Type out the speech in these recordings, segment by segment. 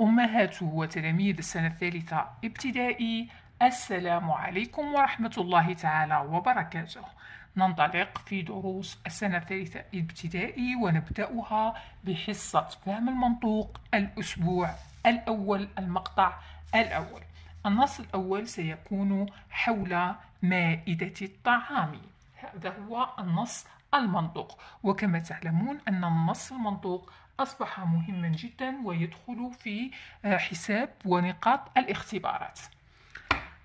أمهاته وتلاميذ السنة الثالثة ابتدائي السلام عليكم ورحمة الله تعالى وبركاته ننطلق في دروس السنة الثالثة ابتدائي ونبدأها بحصة فهم المنطوق الأسبوع الأول المقطع الأول النص الأول سيكون حول مائدة الطعام هذا هو النص المنطوق وكما تعلمون أن النص المنطوق أصبح مهما جدا ويدخل في آه، حساب ونقاط الاختبارات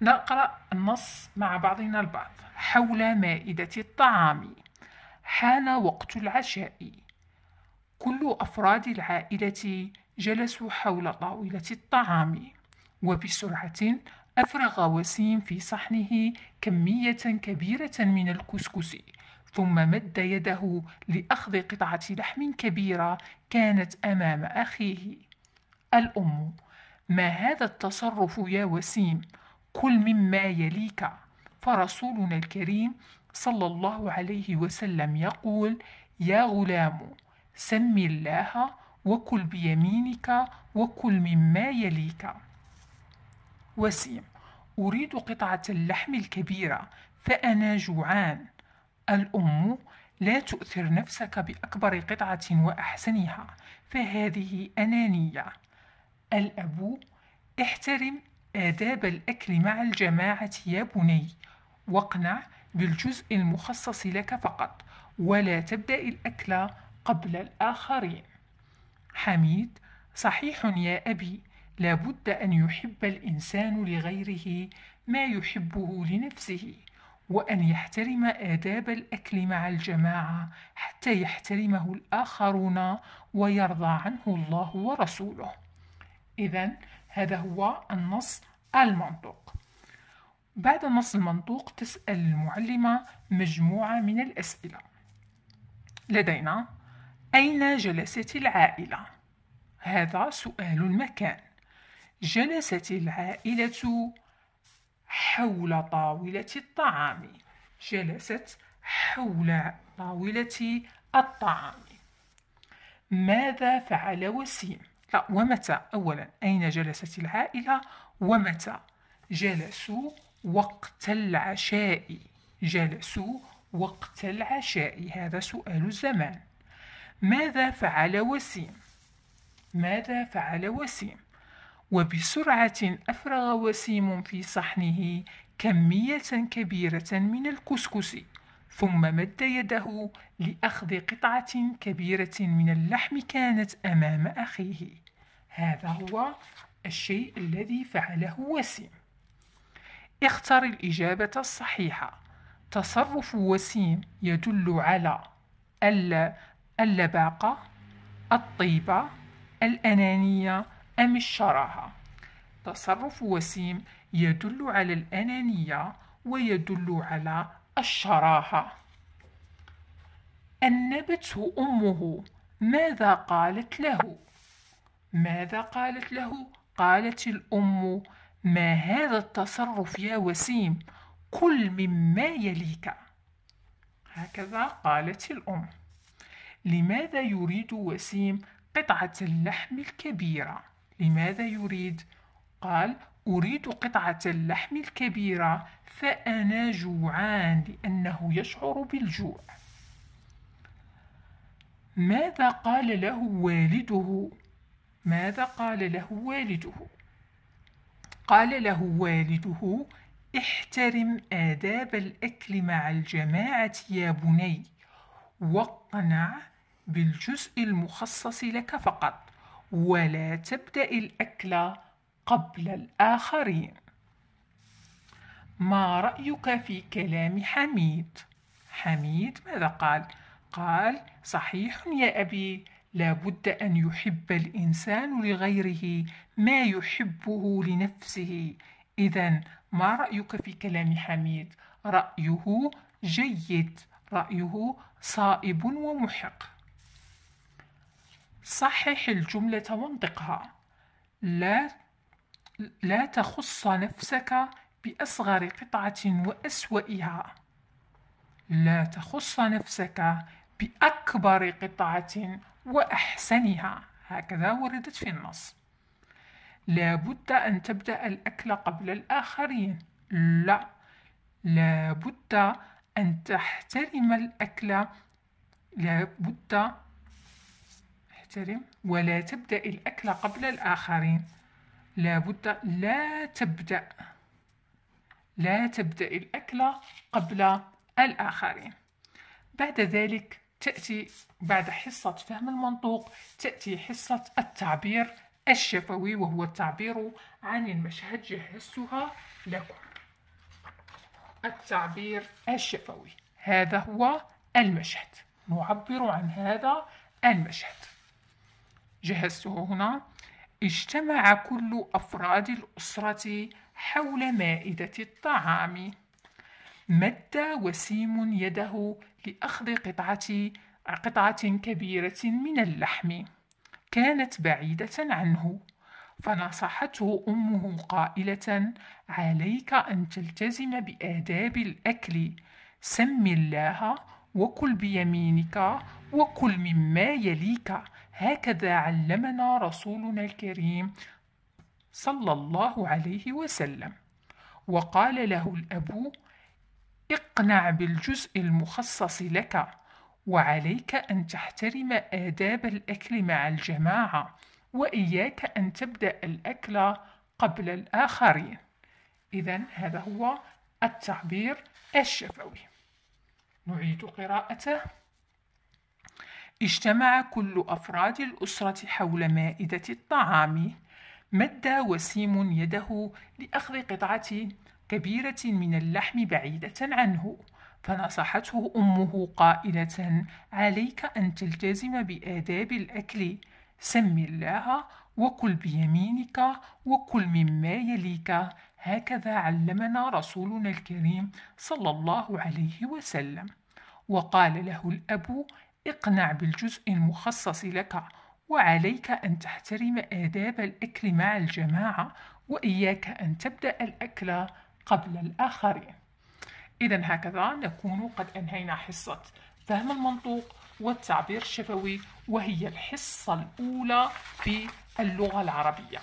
نقرأ النص مع بعضنا البعض حول مائدة الطعام حان وقت العشاء كل أفراد العائلة جلسوا حول طاولة الطعام وبسرعة أفرغ وسيم في صحنه كمية كبيرة من الكسكسي ثم مد يده لأخذ قطعة لحم كبيرة كانت أمام أخيه الأم ما هذا التصرف يا وسيم كل مما يليك فرسولنا الكريم صلى الله عليه وسلم يقول يا غلام سم الله وكل بيمينك وكل مما يليك وسيم أريد قطعة اللحم الكبيرة فأنا جوعان الأم لا تؤثر نفسك بأكبر قطعة وأحسنها فهذه أنانية الأب احترم آداب الأكل مع الجماعة يا بني واقنع بالجزء المخصص لك فقط ولا تبدأ الأكل قبل الآخرين حميد صحيح يا أبي لابد أن يحب الإنسان لغيره ما يحبه لنفسه وأن يحترم آداب الأكل مع الجماعة حتى يحترمه الآخرون ويرضى عنه الله ورسوله إذا هذا هو النص المنطوق بعد النص المنطوق تسأل المعلمة مجموعة من الأسئلة لدينا أين جلست العائلة؟ هذا سؤال المكان جلست العائلة حول طاولة الطعام جلست حول طاولة الطعام ماذا فعل وسيم؟ لا ومتى أولا أين جلست العائلة ومتى جلسوا وقت العشاء جلسوا وقت العشاء هذا سؤال الزمان ماذا فعل وسيم؟ ماذا فعل وسيم؟ وبسرعة أفرغ وسيم في صحنه كمية كبيرة من الكسكس ثم مد يده لأخذ قطعة كبيرة من اللحم كانت أمام أخيه هذا هو الشيء الذي فعله وسيم اختر الإجابة الصحيحة تصرف وسيم يدل على اللباقة الطيبة الأنانية أم الشراهة تصرف وسيم يدل على الأنانية ويدل على الشراهة أنبته أمه ماذا قالت له؟ ماذا قالت له؟ قالت الأم ما هذا التصرف يا وسيم كل مما يليك هكذا قالت الأم لماذا يريد وسيم قطعة اللحم الكبيرة؟ لماذا يريد؟ قال أريد قطعة اللحم الكبيرة فأنا جوعان لأنه يشعر بالجوع ماذا قال له والده؟ ماذا قال له والده؟ قال له والده احترم آداب الأكل مع الجماعة يا بني واقنع بالجزء المخصص لك فقط ولا تبدأ الأكل قبل الآخرين ما رأيك في كلام حميد؟ حميد ماذا قال؟ قال صحيح يا أبي لابد أن يحب الإنسان لغيره ما يحبه لنفسه إذا ما رأيك في كلام حميد؟ رأيه جيد رأيه صائب ومحق صحح الجملة وانطقها لا لا تخص نفسك بأصغر قطعة وأسوأها لا تخص نفسك بأكبر قطعة وأحسنها هكذا وردت في النص لا بد أن تبدأ الأكل قبل الآخرين لا لا بد أن تحترم الأكل لا بد تحترم ولا تبدأ الأكل قبل الآخرين لا بد لا تبدأ لا تبدأ الأكل قبل الآخرين بعد ذلك تأتي بعد حصة فهم المنطوق تأتي حصة التعبير الشفوي وهو التعبير عن المشهد جهزتها لكم التعبير الشفوي هذا هو المشهد نعبر عن هذا المشهد جهزته هنا اجتمع كل أفراد الأسرة حول مائدة الطعام مد وسيم يده لأخذ قطعة قطعة كبيرة من اللحم كانت بعيدة عنه فنصحته أمه قائلة عليك أن تلتزم بآداب الأكل سم الله وكل بيمينك وكل مما يليك هكذا علمنا رسولنا الكريم صلى الله عليه وسلم وقال له الاب اقنع بالجزء المخصص لك وعليك ان تحترم اداب الاكل مع الجماعه واياك ان تبدا الاكل قبل الاخرين اذا هذا هو التعبير الشفوي نعيد قراءته اجتمع كل أفراد الأسرة حول مائدة الطعام مد وسيم يده لأخذ قطعة كبيرة من اللحم بعيدة عنه فنصحته أمه قائلة عليك أن تلتزم بآداب الأكل سم الله وكل بيمينك وكل مما يليك هكذا علمنا رسولنا الكريم صلى الله عليه وسلم وقال له الأب اقنع بالجزء المخصص لك وعليك أن تحترم آداب الأكل مع الجماعة وإياك أن تبدأ الأكل قبل الآخرين إذا هكذا نكون قد أنهينا حصة فهم المنطوق والتعبير الشفوي وهي الحصة الأولى في اللغة العربية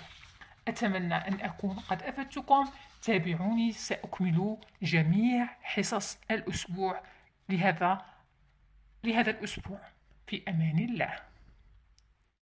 أتمنى أن أكون قد أفدتكم تابعوني سأكمل جميع حصص الأسبوع لهذا لهذا الأسبوع في أمان الله